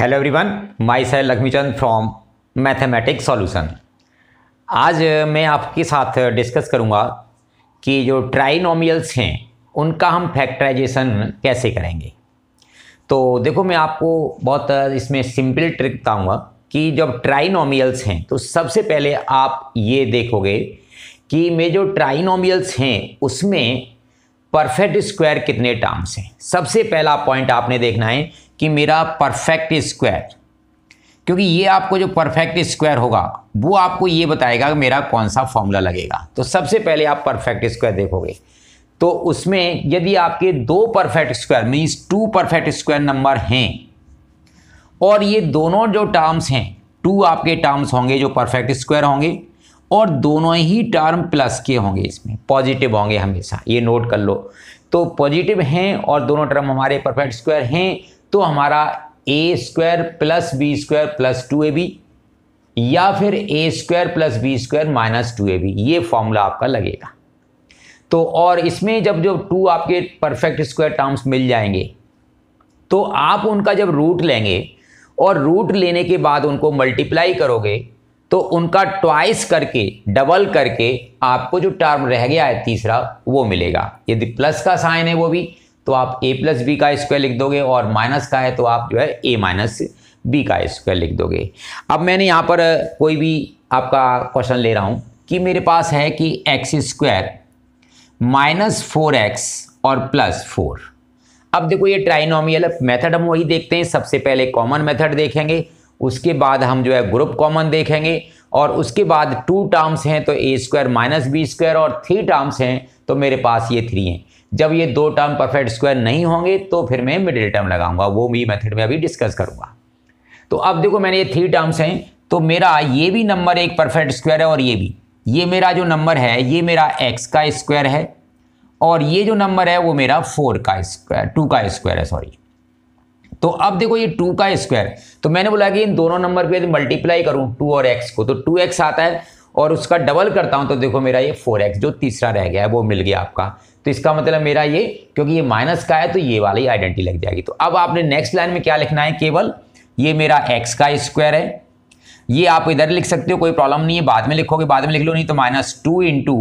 hello everyone myself Laxmichand from mathematics solution आज मैं आपके साथ डिस्कस करूंगा कि जो ट्राइनोमियल्स हैं उनका हम फैक्टराइजेशन कैसे करेंगे तो देखो मैं आपको बहुत इसमें सिंपल ट्रिक बताऊंगा कि जब ट्राइनोमियल्स हैं तो सबसे पहले आप ये देखोगे कि मैं जो ट्राइनोमियल्स हैं उसमें परफेक्ट स्क्वायर कितने टर्म्स हैं सबसे पहला पॉइंट आपने देखना है कि मेरा परफेक्ट स्क्वायर क्योंकि ये आपको जो परफेक्ट स्क्वायर होगा वो आपको ये बताएगा कि मेरा कौन सा फॉर्मूला लगेगा तो सबसे पहले आप परफेक्ट स्क्वायर देखोगे तो उसमें यदि आपके दो perfect square means two perfect square number हैं और ये दोनों जो टर्म्स हैं टू आपके टर्म्स होंगे जो परफेक्ट स्क्वायर होंगे और दोनों ही टर्म प्लस के होंगे इसमें पॉजिटिव होंगे हमेशा ये नोट कर लो तो पॉजिटिव हैं और दोनों टर्म हमारे परफेक्ट स्क्वायर हैं तो हमारा A square plus B square plus two A B या फिर A square plus B square minus two A B ये फॉर्मूला आपका लगेगा तो और इसमें जब जो टू आपके परफेक्ट स्क्वायर टर्म्स मिल जाएंगे तो आप उनका जब रूट लेंगे और रूट लेने के बाद उनको मल्टीप्लाई करोगे तो उनका ट्वाइस करके डबल करके आपको जो टर्म रह गया है तीसरा वो मिलेगा यदि प्लस का साइन है वो भी तो आप ए प्लस बी का स्क्वायर लिख दोगे और माइनस का है तो आप जो है ए माइनस बी का स्क्वायर लिख दोगे अब मैंने यहाँ पर कोई भी आपका क्वेश्चन ले रहा हूँ कि मेरे पास है कि X square minus four X और प्लस फोर अब देखो ये ट्राइनोमियल मेथड हम वही देखते हैं सबसे पहले कॉमन मेथड देखेंगे उसके बाद हम जो है ग्रुप कॉमन देखेंगे और उसके बाद टू टर्म्स हैं तो A square minus B square और थ्री टर्म्स हैं तो मेरे पास ये थ्री हैं जब ये दो टर्म परफेक्ट स्क्वायर नहीं होंगे तो फिर मैं मिडिल टर्म लगाऊंगा वो भी मेथड में अभी डिस्कस करूंगा तो अब देखो मैंने ये थ्री टर्म्स हैं तो मेरा ये भी नंबर एक परफेक्ट स्क्वायर है और ये भी ये मेरा जो नंबर है ये मेरा एक्स का स्क्वायर है और ये जो नंबर है वो मेरा फोर का स्क्वायर टू का स्क्वायर है सॉरी तो अब देखो ये टू का स्क्वायर तो मैंने बोला कि इन दोनों नंबर को यदि मल्टीप्लाई करूँ टू और एक्स को तो टू एक्स आता है और उसका डबल करता हूँ तो देखो मेरा ये फोर एक्स जो तीसरा रह गया है वो मिल गया आपका तो इसका मतलब मेरा ये क्योंकि ये माइनस का है तो ये वाली आइडेंटिटी लग जाएगी तो अब आपने नेक्स्ट लाइन में क्या लिखना है केवल ये मेरा एक्स का स्क्वायर है ये आप इधर लिख सकते हो कोई प्रॉब्लम नहीं है बाद में लिखोगे बाद में लिख लो नहीं तो माइनस टू इंटू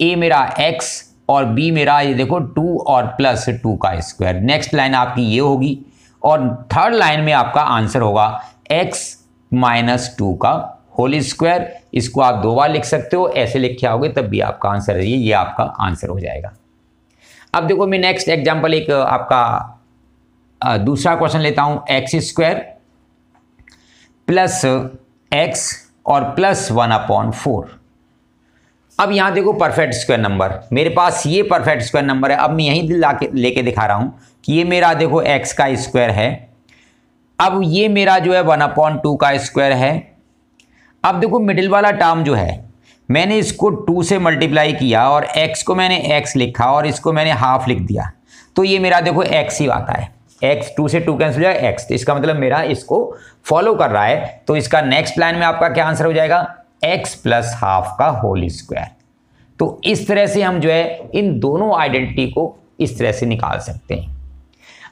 ए मेरा एक्स और बी मेरा ये देखो टू और प्लस टू का स्क्वायर नेक्स्ट लाइन आपकी ये होगी और थर्ड लाइन में आपका आंसर होगा एक्स माइनस टू का होल स्क्वायर इसको आप दो बार लिख सकते हो ऐसे लिख के आओगे तब भी आपका आंसर है ये आपका आंसर हो जाएगा अब देखो मैं नेक्स्ट एग्जाम्पल एक आपका दूसरा क्वेश्चन लेता हूँ एक्स स्क्वायर प्लस एक्स और प्लस वन अपॉन फोर अब यहाँ देखो परफेक्ट स्क्वायर नंबर मेरे पास ये परफेक्ट स्क्वायर नंबर है अब मैं यहीं ला के लेके दिखा रहा हूँ कि ये मेरा देखो एक्स का स्क्वायर है अब ये मेरा जो है वन अपॉन टू का स्क्वायर है अब देखो मिडिल वाला टर्म जो है मैंने इसको टू से मल्टीप्लाई किया और एक्स को मैंने एक्स लिखा और इसको मैंने हाफ लिख दिया तो ये मेरा देखो एक्स ही आता है एक्स टू से टू कैंसिल हो जाए एक्स तो इसका मतलब मेरा इसको फॉलो कर रहा है तो इसका नेक्स्ट लाइन में आपका क्या आंसर हो जाएगा एक्स प्लस हाफ का होल स्क्वायर तो इस तरह से हम जो है इन दोनों आइडेंटिटी को इस तरह से निकाल सकते हैं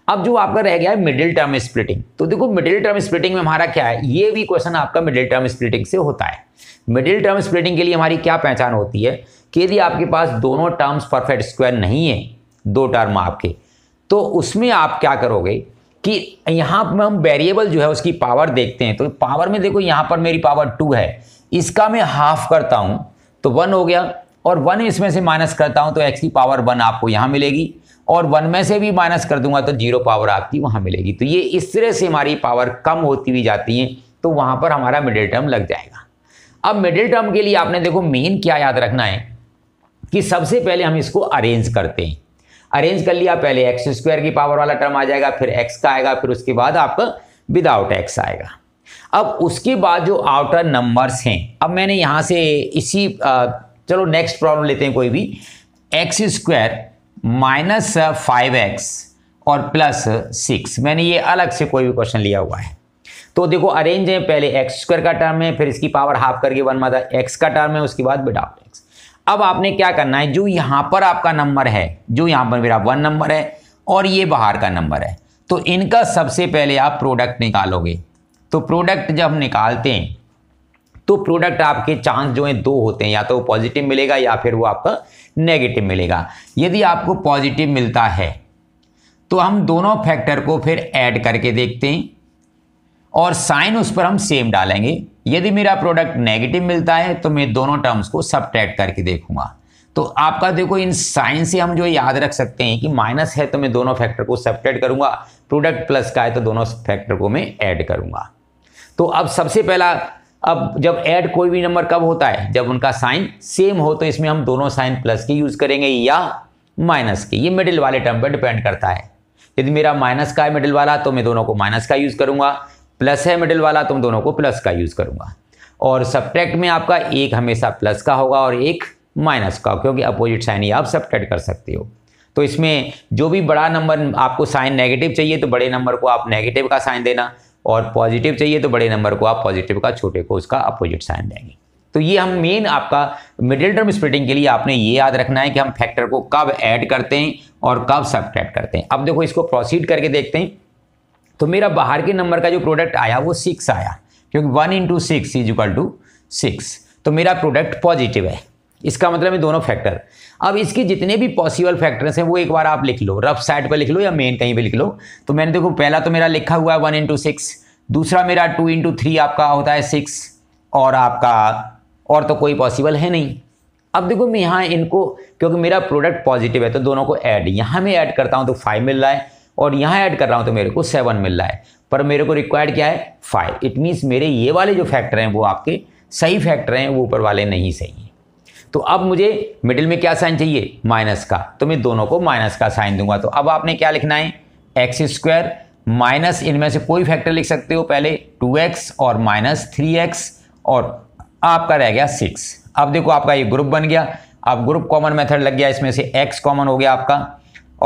अब जो आपका रह गया है मिडिल टर्म स्प्लिटिंग तो देखो मिडिल टर्म स्प्लिटिंग में हमारा क्या है ये भी क्वेश्चन आपका मिडिल टर्म स्प्लिटिंग से होता है मिडिल टर्म स्प्लिटिंग के लिए हमारी क्या पहचान होती है कि यदि आपके पास दोनों टर्म्स परफेक्ट स्क्वायर नहीं है दो टर्म आपके तो उसमें आप क्या करोगे कि यहाँ पर हम वेरिएबल जो है उसकी पावर देखते हैं तो पावर में देखो यहाँ पर मेरी पावर टू है इसका मैं हाफ करता हूँ तो वन हो गया और वन इसमें से माइनस करता हूँ तो एक्स की पावर वन आपको यहाँ मिलेगी और वन में से भी माइनस कर दूंगा तो जीरो पावर आपकी वहाँ मिलेगी तो ये इस तरह से हमारी पावर कम होती हुई जाती है तो वहाँ पर हमारा मिडिल टर्म लग जाएगा अब मिडिल टर्म के लिए आपने देखो मेन क्या याद रखना है कि सबसे पहले हम इसको अरेंज करते हैं अरेंज कर लिया पहले एक्स स्क्वायर की पावर वाला टर्म आ जाएगा फिर एक्स का आएगा फिर उसके बाद आपका विदाउट एक्स आएगा अब उसके बाद जो आउटर नंबर्स हैं अब मैंने यहाँ से इसी चलो नेक्स्ट प्रॉब्लम लेते हैं कोई भी X square minus five X और प्लस सिक्स मैंने ये अलग से कोई भी क्वेश्चन लिया हुआ है तो देखो अरेंज है पहले एक्स स्क्वायर का टर्म है फिर इसकी पावर हाफ करके वन माता एक्स का टर्म है उसके बाद विदाउट एक्स अब आपने क्या करना है जो यहाँ पर आपका नंबर है जो यहाँ पर मेरा वन नंबर है और ये बाहर का नंबर है तो इनका सबसे पहले आप प्रोडक्ट निकालोगे तो प्रोडक्ट जब निकालते हैं तो प्रोडक्ट आपके चांस जो है दो होते हैं या तो वो पॉजिटिव मिलेगा या फिर वो आपका नेगेटिव मिलेगा यदि आपको पॉजिटिव मिलता है तो हम दोनों फैक्टर को फिर ऐड करके देखते हैं और साइन उस पर हम सेम डालेंगे यदि मेरा प्रोडक्ट नेगेटिव मिलता है तो मैं दोनों टर्म्स को सब करके देखूंगा तो आपका देखो इन साइन से हम जो याद रख सकते हैं कि माइनस है तो मैं दोनों फैक्टर को सब्ट्रैक्ट करूंगा प्रोडक्ट प्लस का है तो दोनों फैक्टर को मैं ऐड करूंगा तो अब सबसे पहला अब जब ऐड कोई भी नंबर कब होता है जब उनका साइन सेम हो तो इसमें हम दोनों साइन प्लस के यूज़ करेंगे या माइनस के ये मिडिल वाले टर्म पर डिपेंड करता है यदि मेरा माइनस का है मिडिल वाला तो मैं दोनों को माइनस का यूज़ करूंगा प्लस है मिडिल वाला तो दोनों को प्लस का यूज़ करूँगा और सब्ट्रैक्ट में आपका एक हमेशा प्लस का होगा और एक माइनस का क्योंकि अपोजिट साइन ही आप सब्ट्रैक्ट कर सकते हो तो इसमें जो भी बड़ा नंबर आपको साइन नेगेटिव चाहिए तो बड़े नंबर को आप नेगेटिव का साइन देना और पॉजिटिव चाहिए तो बड़े नंबर को आप पॉजिटिव का छोटे को उसका अपोजिट साइन देंगे तो ये हम मेन आपका मिडिल टर्म स्प्लिटिंग के लिए आपने ये याद रखना है कि हम फैक्टर को कब ऐड करते हैं और कब सब्ट्रैक्ट करते हैं अब देखो इसको प्रोसीड करके देखते हैं तो मेरा बाहर के नंबर का जो प्रोडक्ट आया वो सिक्स आया क्योंकि one into six is equal to six तो मेरा प्रोडक्ट पॉजिटिव है इसका मतलब है दोनों फैक्टर अब इसके जितने भी पॉसिबल फैक्टर्स हैं वो एक बार आप लिख लो रफ साइड पर लिख लो या मेन कहीं पर लिख लो तो मैंने देखो पहला तो मेरा लिखा हुआ है वन इंटू सिक्स दूसरा मेरा टू इंटू थ्री आपका होता है सिक्स और आपका और तो कोई पॉसिबल है नहीं अब देखो मैं यहाँ इनको क्योंकि मेरा प्रोडक्ट पॉजिटिव है तो दोनों को ऐड यहाँ मैं ऐड करता हूँ तो फाइव मिल रहा है और यहाँ ऐड कर रहा हूँ तो मेरे को सेवन मिल रहा है पर मेरे को रिक्वायर्ड क्या है फाइव इट मीन्स मेरे ये वाले जो फैक्टर हैं वो आपके सही फैक्टर हैं वो ऊपर वाले नहीं सही हैं तो अब मुझे मिडिल में क्या साइन चाहिए माइनस का तो मैं दोनों को माइनस का साइन दूंगा तो अब आपने क्या लिखना है एक्स स्क्वायर माइनस इनमें से कोई फैक्टर लिख सकते हो पहले टू एक्स और माइनस थ्री एक्स और आपका रह गया सिक्स अब देखो आपका ये ग्रुप बन गया अब ग्रुप कॉमन मेथड लग गया इसमें से एक्स कॉमन हो गया आपका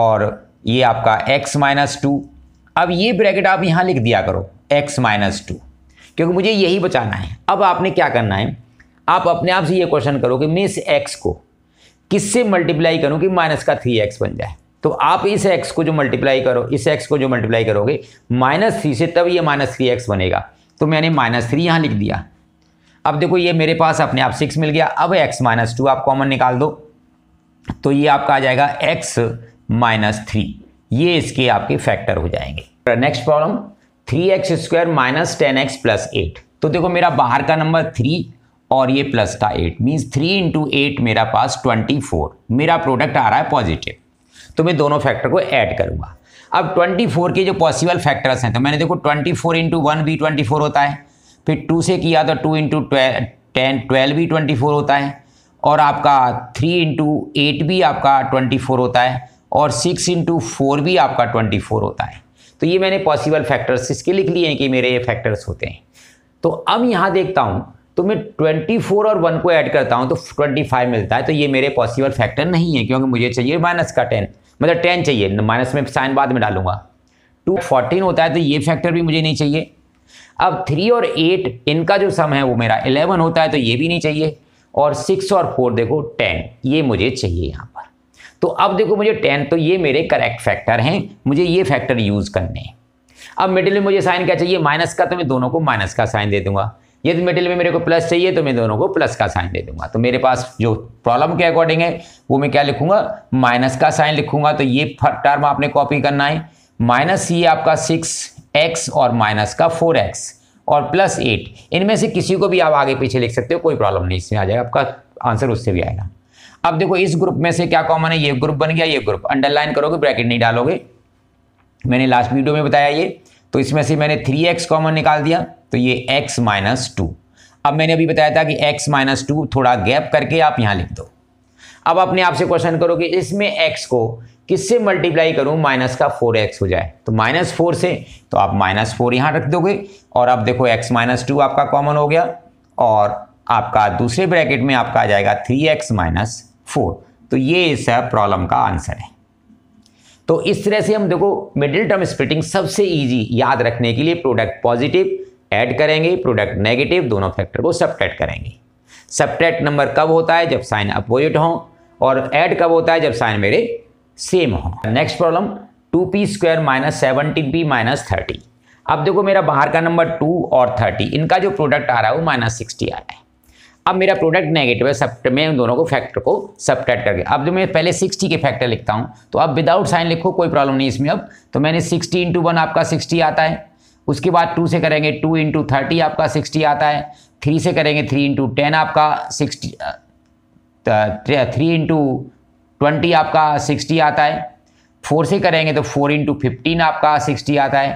और ये आपका x माइनस टू अब ये ब्रैकेट आप यहाँ लिख दिया करो x माइनस टू क्योंकि मुझे यही बचाना है अब आपने क्या करना है आप अपने आप से ये क्वेश्चन करो कि मैं इस एक्स को किससे मल्टीप्लाई करूँ कि माइनस का थ्री एक्स बन जाए तो आप इस एक्स को जो मल्टीप्लाई करो इस एक्स को जो मल्टीप्लाई करोगे माइनस थ्री से तब ये माइनस थ्री एक्स बनेगा तो मैंने माइनस थ्री यहाँ लिख दिया अब देखो ये मेरे पास अपने आप सिक्स मिल गया अब एक्स माइनस टू आप कॉमन निकाल दो तो ये आपका आ जाएगा एक्स माइनस थ्री ये इसके आपके फैक्टर हो जाएंगे next problem three X square minus ten X plus eight तो देखो मेरा बाहर का नंबर थ्री और ये प्लस का eight means three into eight मेरा पास ट्वेंटी फोर मेरा प्रोडक्ट आ रहा है पॉजिटिव तो मैं दोनों फैक्टर को ऐड करूँगा अब 24 के जो पॉसिबल फैक्टर्स हैं तो मैंने देखो 24 फोर इंटू वन भी ट्वेंटी होता है फिर टू से किया तो टू इंटू टेन ट्वेल्व भी ट्वेंटी होता है और आपका थ्री इंटू एट भी आपका ट्वेंटी होता है और सिक्स इंटू फोर भी आपका ट्वेंटी फोर होता है तो ये मैंने पॉसिबल फैक्टर्स इसके लिख लिए हैं कि मेरे ये फैक्टर्स होते हैं तो अब यहाँ देखता हूँ तो मैं ट्वेंटी फोर और वन को ऐड करता हूँ तो ट्वेंटी फाइव मिलता है तो ये मेरे पॉसिबल फैक्टर नहीं है क्योंकि मुझे चाहिए माइनस का टेन मतलब टेन चाहिए माइनस में साइन बाद में डालूंगा टू फोर्टीन होता है तो ये फैक्टर भी मुझे नहीं चाहिए अब थ्री और एट इनका जो सम है वो मेरा इलेवन होता है तो ये भी नहीं चाहिए और सिक्स और फोर देखो टेन ये मुझे चाहिए यहाँ पर तो अब देखो मुझे टेन तो ये मेरे करेक्ट फैक्टर हैं मुझे ये फैक्टर यूज़ करने हैं अब मिडिल में मुझे साइन क्या चाहिए माइनस का तो मैं दोनों को माइनस का साइन दे दूंगा यदि मिडिल में मेरे को प्लस चाहिए तो मैं दोनों को प्लस का साइन दे दूंगा तो मेरे पास जो प्रॉब्लम के अकॉर्डिंग है वो मैं क्या लिखूंगा माइनस का साइन लिखूंगा तो ये टर्म आपने कॉपी करना है माइनस ये आपका सिक्स एक्स और माइनस का फोर एक्स और प्लस एट इनमें से किसी को भी आप आगे पीछे लिख सकते हो कोई प्रॉब्लम नहीं इसमें आ जाएगा आपका आंसर उससे भी आएगा अब देखो इस ग्रुप में से क्या कॉमन है ये ग्रुप बन गया ये ग्रुप अंडरलाइन करोगे ब्रैकेट नहीं डालोगे मैंने लास्ट वीडियो में बताया ये तो इसमें से मैंने थ्री एक्स कॉमन निकाल दिया तो ये एक्स माइनस टू अब मैंने अभी बताया था कि एक्स माइनस टू थोड़ा गैप करके आप यहाँ लिख दो अब अपने आप से क्वेश्चन करो कि इसमें एक्स को किससे मल्टीप्लाई करूं माइनस का फोर एक्स हो जाए तो माइनस फोर से तो आप माइनस फोर यहाँ रख दोगे और अब देखो एक्स माइनस टू आपका कॉमन हो गया और आपका दूसरे ब्रैकेट में आपका आ जाएगा थ्री एक्स माइनस फोर तो ये इस प्रॉब्लम का आंसर है तो इस तरह से हम देखो मिडिल टर्म स्प्लिटिंग सबसे इजी याद रखने के लिए प्रोडक्ट पॉजिटिव ऐड करेंगे प्रोडक्ट नेगेटिव दोनों फैक्टर को सब्ट्रैक्ट करेंगे सब्ट्रैक्ट नंबर कब होता है जब साइन अपोजिट हों और ऐड कब होता है जब साइन मेरे सेम हों next problem two P square minus seventeen P minus thirty अब देखो मेरा बाहर का नंबर टू और थर्टी इनका जो प्रोडक्ट आ रहा है वो माइनस सिक्सटी आ रहा है अब मेरा प्रोडक्ट नेगेटिव है सब मैं उन दोनों को फैक्टर को सब्ट्रैक्ट करके अब जो मैं पहले सिक्सटी के फैक्टर लिखता हूँ तो अब विदाउट साइन लिखो कोई प्रॉब्लम नहीं इसमें अब तो मैंने सिक्सटी इंटू वन आपका सिक्सटी आता है उसके बाद टू से करेंगे टू इंटू थर्टी आपका सिक्सटी आता है थ्री से करेंगे थ्री इंटू टेन आपका सिक्सटी थ्री इंटू ट्वेंटी आपका सिक्सटी आता है फोर से करेंगे तो फोर इंटू फिफ्टीन आपका सिक्सटी आता है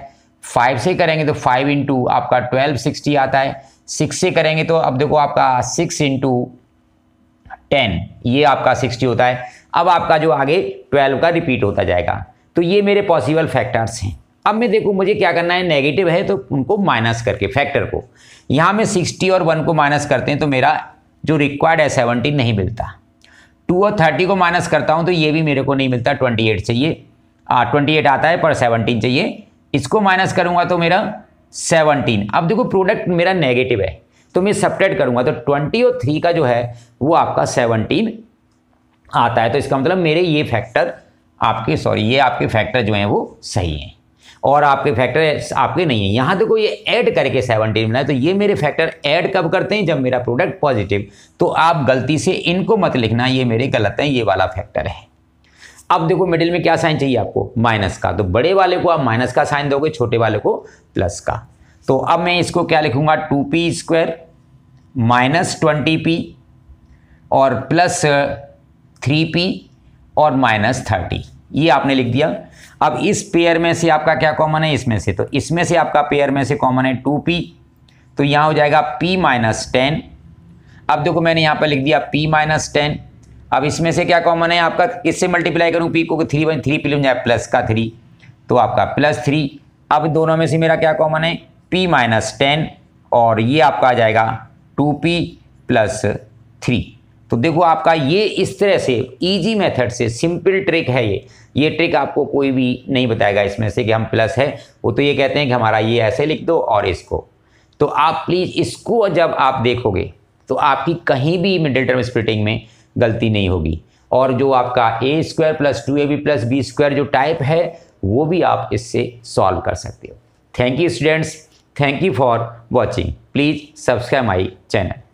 फाइव से करेंगे तो फाइव इंटू आपका ट्वेल्व सिक्सटी आता है सिक्स से करेंगे तो अब देखो आपका सिक्स इंटू टेन ये आपका सिक्सटी होता है अब आपका जो आगे ट्वेल्व का रिपीट होता जाएगा तो ये मेरे पॉसिबल फैक्टर्स हैं अब मैं देखूँ मुझे क्या करना है नेगेटिव है तो उनको माइनस करके फैक्टर को यहाँ मैं सिक्सटी और वन को माइनस करते हैं तो मेरा जो रिक्वायर्ड है सेवनटीन नहीं मिलता टू और थर्टी को माइनस करता हूँ तो ये भी मेरे को नहीं मिलता ट्वेंटी एट चाहिए ट्वेंटी एट आता है पर सेवनटीन चाहिए इसको माइनस करूँगा तो मेरा सेवनटीन अब देखो प्रोडक्ट मेरा नेगेटिव है तो मैं सपरेट करूंगा तो ट्वेंटी और थ्री का जो है वो आपका सेवनटीन आता है तो इसका मतलब मेरे ये फैक्टर आपके सॉरी ये आपके फैक्टर जो हैं वो सही हैं और आपके फैक्टर आपके नहीं है यहाँ देखो ये ऐड करके सेवनटीन मिला तो ये मेरे फैक्टर ऐड कब करते हैं जब मेरा प्रोडक्ट पॉजिटिव तो आप गलती से इनको मत लिखना ये मेरे गलत हैं ये वाला फैक्टर है अब देखो मिडिल में क्या साइन चाहिए आपको माइनस का तो बड़े वाले को आप माइनस का साइन दोगे छोटे वाले को प्लस का तो अब मैं इसको क्या लिखूंगा two P square minus twenty P और प्लस थ्री पी और माइनस थर्टी ये आपने लिख दिया अब इस पेयर में से आपका क्या कॉमन है इसमें से तो इसमें से आपका पेयर में से कॉमन है टू पी तो यहाँ हो जाएगा पी माइनस टेन अब देखो मैंने यहाँ पर लिख दिया पी माइनस टेन अब इसमें से क्या कॉमन है आपका किससे मल्टीप्लाई करूँ पी को थ्री बाई थ्री पी जाए प्लस का थ्री तो आपका प्लस थ्री अब दोनों में से मेरा क्या कॉमन है पी माइनस टेन और ये आपका आ जाएगा टू पी प्लस थ्री तो देखो आपका ये इस तरह से इजी मेथड से सिंपल ट्रिक है ये ये ट्रिक आपको कोई भी नहीं बताएगा इसमें से कि हम प्लस है वो तो ये कहते हैं कि हमारा ये ऐसे लिख दो और इसको तो आप प्लीज़ इसको जब आप देखोगे तो आपकी कहीं भी मिडिल टर्म स्प्लिटिंग में गलती नहीं होगी और जो आपका A square plus two A B plus B square जो टाइप है वो भी आप इससे सॉल्व कर सकते हो thank you students thank you for watching please subscribe my channel